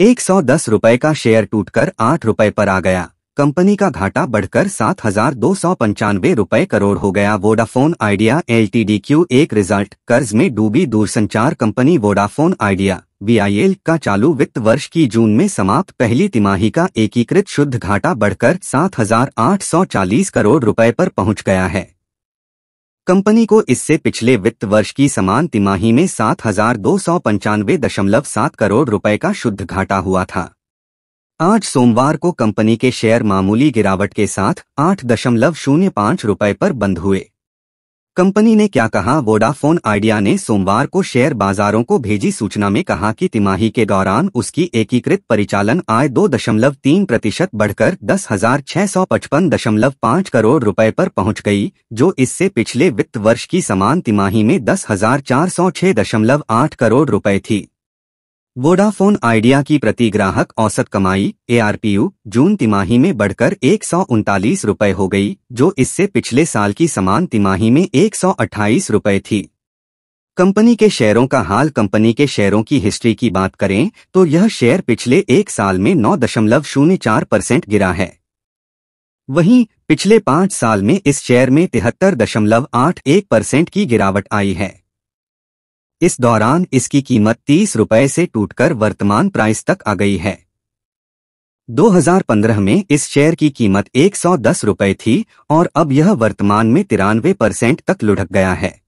एक सौ दस रूपए का शेयर टूटकर आठ रूपए पर आ गया कंपनी का घाटा बढ़कर सात हजार दो सौ पंचानवे रूपए करोड़ हो गया Vodafone Idea L T D Q एक रिजल्ट कर्ज में डूबी दूरसंचार कंपनी वोडाफोन आइडिया एल का चालू वित्त वर्ष की जून में समाप्त पहली तिमाही का एकीकृत शुद्ध घाटा बढ़कर सात हजार आठ सौ चालीस करोड़ रुपए पर पहुंच गया है कंपनी को इससे पिछले वित्त वर्ष की समान तिमाही में सात हजार दो सौ पंचानवे दशमलव सात करोड़ रुपए का शुद्ध घाटा हुआ था आज सोमवार को कंपनी के शेयर मामूली गिरावट के साथ आठ दशमलव शून्य पाँच रुपये पर बंद हुए कंपनी ने क्या कहा वोडाफोन आइडिया ने सोमवार को शेयर बाजारों को भेजी सूचना में कहा कि तिमाही के दौरान उसकी एकीकृत परिचालन आय 2.3 प्रतिशत बढ़कर दस करोड़ रुपए पर पहुंच गई जो इससे पिछले वित्त वर्ष की समान तिमाही में दस करोड़ रुपए थी वोडाफोन आइडिया की प्रति ग्राहक औसत कमाई एआरपीयू जून तिमाही में बढ़कर एक रुपए हो गई जो इससे पिछले साल की समान तिमाही में एक रुपए थी कंपनी के शेयरों का हाल कंपनी के शेयरों की हिस्ट्री की बात करें तो यह शेयर पिछले एक साल में नौ दशमलव शून्य चार परसेंट गिरा है वहीं पिछले पाँच साल में इस शेयर में तिहत्तर दशमलव आठ एक परसेंट की गिरावट आई है इस दौरान इसकी कीमत तीस रुपए से टूटकर वर्तमान प्राइस तक आ गई है 2015 में इस शेयर की कीमत एक रुपए थी और अब यह वर्तमान में तिरानवे परसेंट तक लुढ़क गया है